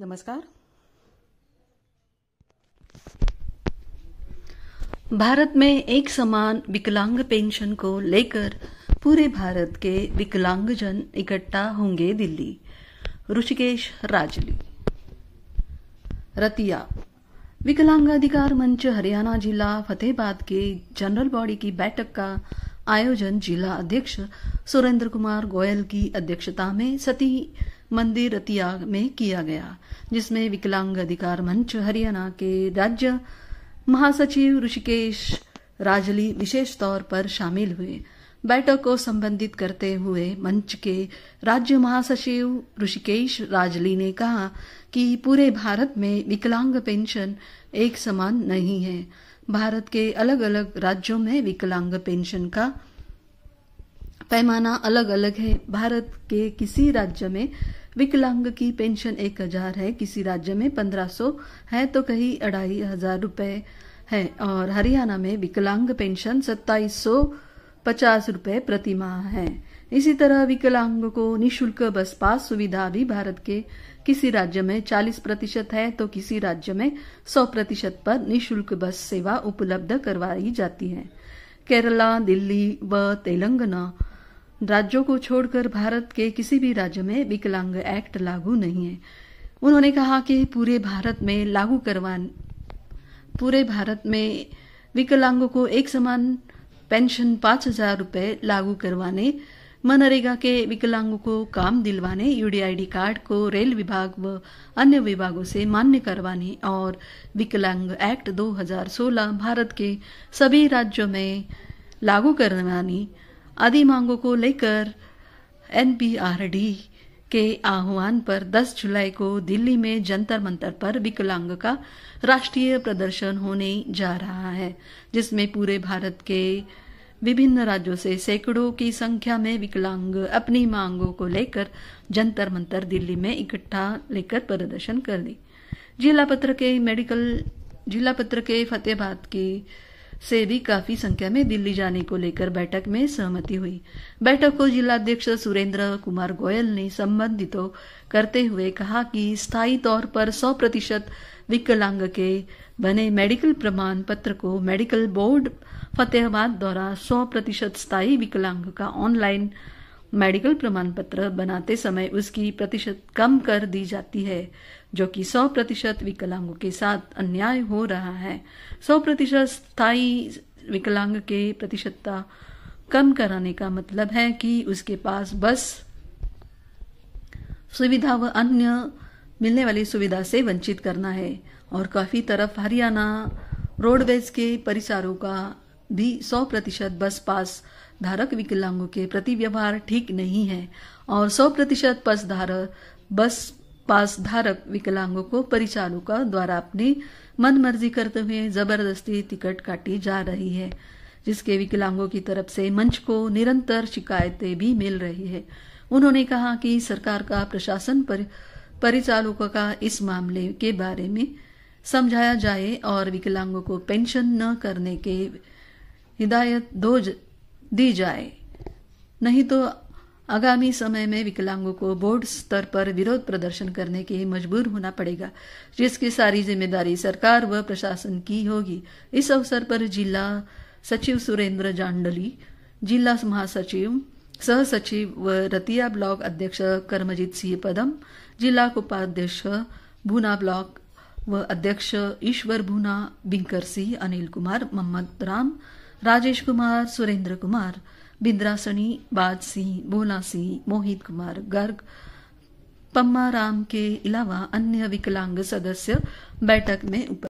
नमस्कार भारत में एक समान विकलांग पेंशन को लेकर पूरे भारत के विकलांगजन इकट्ठा होंगे दिल्ली ऋषिकेश राजली रतिया विकलांग अधिकार मंच हरियाणा जिला फतेहबाद के जनरल बॉडी की बैठक का आयोजन जिला अध्यक्ष सुरेंद्र कुमार गोयल की अध्यक्षता में सती मंदिर रतिया में किया गया जिसमें विकलांग अधिकार मंच हरियाणा के राज्य महासचिव ऋषिकेश राजली विशेष तौर पर शामिल हुए बैठक को संबंधित करते हुए मंच के राज्य महासचिव ऋषिकेश राजली ने कहा कि पूरे भारत में विकलांग पेंशन एक समान नहीं है भारत के अलग अलग राज्यों में विकलांग पेंशन का पैमाना अलग अलग है भारत के किसी राज्य में विकलांग की पेंशन एक हजार है किसी राज्य में पंद्रह सौ है तो कहीं अढ़ाई हजार रूपए है और हरियाणा में विकलांग पेंशन सत्ताईस सौ पचास रूपए प्रति माह है इसी तरह विकलांग को निशुल्क बस पास सुविधा भी भारत के किसी राज्य में 40 प्रतिशत है तो किसी राज्य में 100 प्रतिशत पर निशुल्क बस सेवा उपलब्ध करवाई जाती है केरला दिल्ली व तेलंगाना राज्यों को छोड़कर भारत के किसी भी राज्य में विकलांग एक्ट लागू नहीं है उन्होंने कहा कि पूरे भारत में लागू करवान पूरे भारत में विकलांगों को एक समान पेंशन पांच हजार रूपए लागू करवाने मनरेगा के विकलांगों को काम दिलवाने यूडीआईडी कार्ड को रेल विभाग व अन्य विभागों से मान्य करवाने और विकलांग एक्ट 2016 भारत के सभी राज्यों में लागू करवाने आदि मांगों को लेकर एनपीआरडी के आह्वान पर 10 जुलाई को दिल्ली में जंतर मंतर पर विकलांग का राष्ट्रीय प्रदर्शन होने जा रहा है जिसमें पूरे भारत के विभिन्न राज्यों से सैकड़ों की संख्या में विकलांग अपनी मांगों को लेकर जंतर मंतर दिल्ली में इकट्ठा लेकर प्रदर्शन कर दी जिला पत्र के मेडिकल जिला पत्र के फतेहबाद की से भी काफी संख्या में दिल्ली जाने को लेकर बैठक में सहमति हुई बैठक को जिलाध्यक्ष सुरेंद्र कुमार गोयल ने संबंधित करते हुए कहा कि स्थायी तौर पर 100 प्रतिशत विकलांग के बने मेडिकल प्रमाण पत्र को मेडिकल बोर्ड फतेहाबाद द्वारा 100 प्रतिशत स्थायी विकलांग का ऑनलाइन मेडिकल प्रमाण पत्र बनाते समय उसकी प्रतिशत कम कर दी जाती है जो कि 100 प्रतिशत विकलांगों के साथ अन्याय हो रहा है 100 प्रतिशत स्थायी विकलांग के प्रतिशतता कम कराने का मतलब है कि उसके पास बस सुविधा व अन्य मिलने वाली सुविधा से वंचित करना है और काफ़ी तरफ हरियाणा रोडवेज के परिसरों का भी 100 प्रतिशत बस पास धारक विकलांगों के प्रति व्यवहार ठीक नहीं है और 100 प्रतिशत बस धारक बस पास धारक विकलांगों को परिचालकों द्वारा अपनी मनमर्जी करते हुए जबरदस्ती टिकट काटी जा रही है जिसके विकलांगों की तरफ से मंच को निरंतर शिकायतें भी मिल रही है उन्होंने कहा कि सरकार का प्रशासन पर परिचालकों का इस मामले के बारे में समझाया जाए और विकलांगों को पेंशन न करने के हिदायत दो दी जाए नहीं तो आगामी समय में विकलांगों को बोर्ड स्तर पर विरोध प्रदर्शन करने के मजबूर होना पड़ेगा जिसकी सारी जिम्मेदारी सरकार व प्रशासन की होगी इस अवसर पर जिला सचिव सुरेंद्र जांडली जिला महासचिव सह सचिव व रतिया ब्लॉक अध्यक्ष कर्मजीत सिंह पदम जिला उपाध्यक्ष भूना ब्लॉक व अध्यक्ष ईश्वर भूना बिंकर सिंह अनिल कुमार मोहम्मद राम राजेश कुमार सुरेंद्र कुमार सनी बाज सिंह भोला सिंह मोहित कुमार गर्ग पम्मा राम के अलावा अन्य विकलांग सदस्य बैठक में उपस्थित